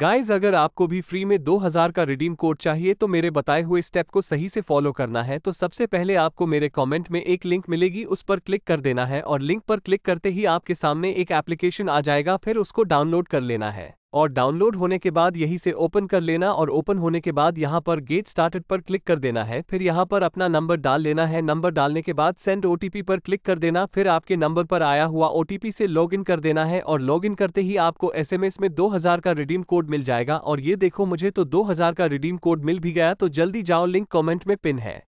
guys अगर आपको भी फ्री में 2000 का रिडीम कोड चाहिए तो मेरे बताए हुए स्टेप को सही से फॉलो करना है तो सबसे पहले आपको मेरे कमेंट में एक लिंक मिलेगी उस पर क्लिक कर देना है और लिंक पर क्लिक करते ही आपके सामने एक एप्लीकेशन आ जाएगा फिर उसको डाउनलोड कर लेना है और डाउनलोड होने के बाद यहीं से ओपन कर लेना और ओपन होने के बाद यहाँ पर गेट स्टार्टेड पर क्लिक कर देना है फिर यहाँ पर अपना नंबर डाल लेना है नंबर डालने के बाद सेंड ओटीपी पर क्लिक कर देना फिर आपके नंबर पर आया हुआ ओटीपी से लॉग कर देना है और लॉग करते ही आपको एस में दो का रिडीम कोड मिल जाएगा और ये देखो मुझे तो दो का रिडीम कोड मिल भी गया तो जल्दी जाओ लिंक कॉमेंट में पिन है